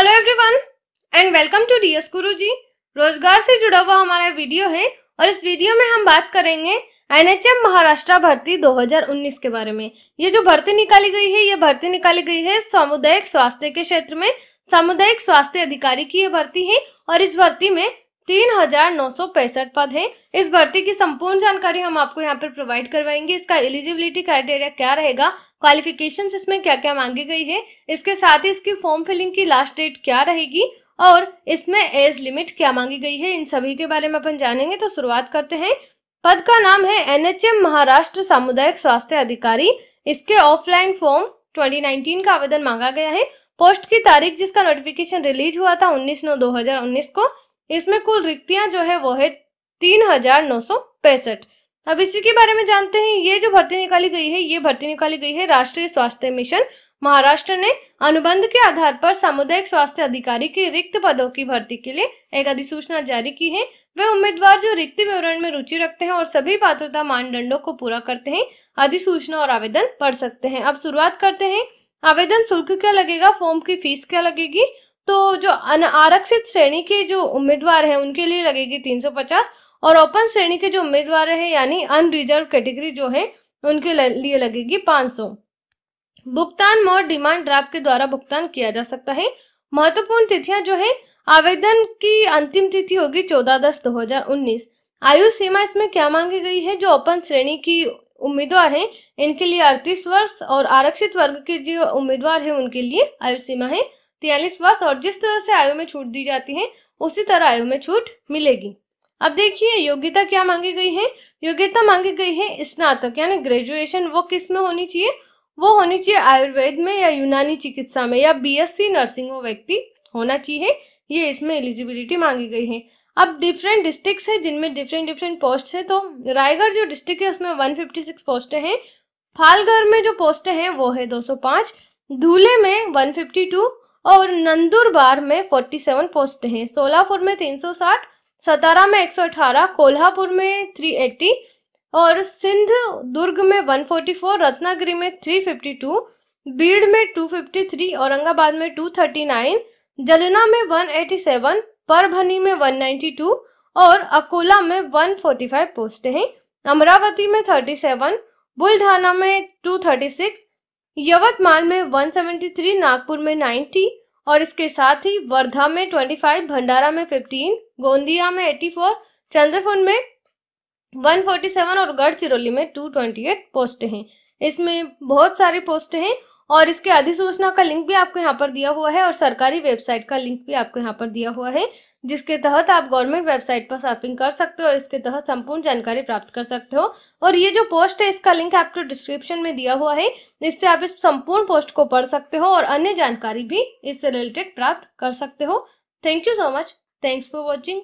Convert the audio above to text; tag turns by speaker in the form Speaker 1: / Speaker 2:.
Speaker 1: hello everyone and welcome to DS Guruji रोजगार से जुड़ा हुआ हमारा वीडियो है और इस वीडियो में हम बात करेंगे एनएचएम महाराष्ट्र भर्ती 2019 के बारे में ये जो भर्ती निकाली गई है ये भर्ती निकाली गई है सामुदायिक स्वास्थ्य के क्षेत्र में सामुदायिक स्वास्थ्य अधिकारी की ये भर्ती है और इस भर्ती में तीन हजार नौ सौ पैंसठ पद हैं इस भर्ती की संपूर्ण जानकारी हम आपको यहाँ पर प्रोवाइड करवाएंगे इसका एलिजिबिलिटी क्राइटेरिया क्या रहेगा क्वालिफिकेशन इसमें क्या क्या मांगी गई है इसके साथ ही इसकी फॉर्म फिलिंग की लास्ट डेट क्या रहेगी और इसमें एज लिमिट क्या मांगी गई है इन सभी के बारे में अपन जानेंगे तो शुरुआत करते हैं पद का नाम है एनएचएम महाराष्ट्र सामुदायिक स्वास्थ्य अधिकारी इसके ऑफलाइन फॉर्म 2019 का आवेदन मांगा गया है पोस्ट की तारीख जिसका नोटिफिकेशन रिलीज हुआ था 19 नौ 2019 को इसमें कुल रिक्तियां जो है वो है तीन हजार नौ सौ पैंसठ अब इसी के बारे में जानते हैं ये जो भर्ती निकाली गई है ये भर्ती निकाली गई है राष्ट्रीय स्वास्थ्य मिशन महाराष्ट्र ने अनुबंध के आधार पर सामुदायिक स्वास्थ्य अधिकारी के रिक्त पदों की भर्ती के लिए एक अधिसूचना जारी की है वे उम्मीदवार जो रिक्त विवरण में रुचि रखते हैं और सभी पात्रता मानदंडों को पूरा करते हैं अधिसूचना और आवेदन पढ़ सकते हैं अब शुरुआत करते हैं आवेदन शुल्क क्या लगेगा फॉर्म की फीस क्या लगेगी तो जो अनारक्षित श्रेणी के जो उम्मीदवार हैं उनके लिए लगेगी 350 और ओपन श्रेणी के जो उम्मीदवार हैं यानी अनरिजर्व कैटेगरी जो है उनके लिए लगेगी 500 भुगतान मोड डिमांड ड्राफ्ट के द्वारा भुगतान किया जा सकता है महत्वपूर्ण तिथियां जो है आवेदन की अंतिम तिथि होगी चौदह दस दो हजार उन्नीस आयु सीमा इसमें क्या मांगी गई है जो ओपन श्रेणी की उम्मीदवार हैं इनके लिए अड़तीस वर्ष और आरक्षित वर्ग के जो उम्मीदवार हैं उनके लिए आयु सीमा है तेलिस वर्ष और जिस तरह से आयु में छूट दी जाती है उसी तरह आयु में छूट मिलेगी अब देखिए योग्यता क्या मांगी गई है योग्यता मांगी गई है स्नातक यानी ग्रेजुएशन वो किस में होनी चाहिए वो होनी चाहिए आयुर्वेद में या यूनानी चिकित्सा में या बीएससी नर्सिंग वो व्यक्ति होना चाहिए ये इसमें एलिजिबिलिटी मांगी गई है अब डिफरेंट डिस्ट्रिक्ट है जिनमें डिफरेंट डिफरेंट पोस्ट है तो रायगढ़ जो डिस्ट्रिक्ट है उसमें वन पोस्ट है फालगढ़ में जो पोस्ट है वो है दो धूले में वन और नंदुरबार में 47 पोस्ट हैं सोलापुर में 360 सतारा में 118 कोल्हापुर में 380 और सिंध दुर्ग में 144 रत्नागिरी में 352 बीड़ में 253 औरंगाबाद में 239 जलना में 187 परभनी में 192 और अकोला में 145 पोस्ट हैं अमरावती में 37 बुल्ढाना में 236 यवतमाल में 173, नागपुर में 90 और इसके साथ ही वर्धा में 25, भंडारा में 15, गोंदिया में 84, चंद्रपुर में 147 और गढ़चिरौली में 228 पोस्ट हैं इसमें बहुत सारे पोस्ट हैं और इसके अधिसूचना का लिंक भी आपको यहाँ पर दिया हुआ है और सरकारी वेबसाइट का लिंक भी आपको यहाँ पर दिया हुआ है जिसके तहत आप गवर्नमेंट वेबसाइट पर सर्फिंग कर सकते हो और इसके तहत संपूर्ण जानकारी प्राप्त कर सकते हो और ये जो पोस्ट है इसका लिंक आपको डिस्क्रिप्शन में दिया हुआ है इससे आप इस संपूर्ण पोस्ट को पढ़ सकते हो और अन्य जानकारी भी इससे रिलेटेड प्राप्त कर सकते हो thank you so much thanks for watching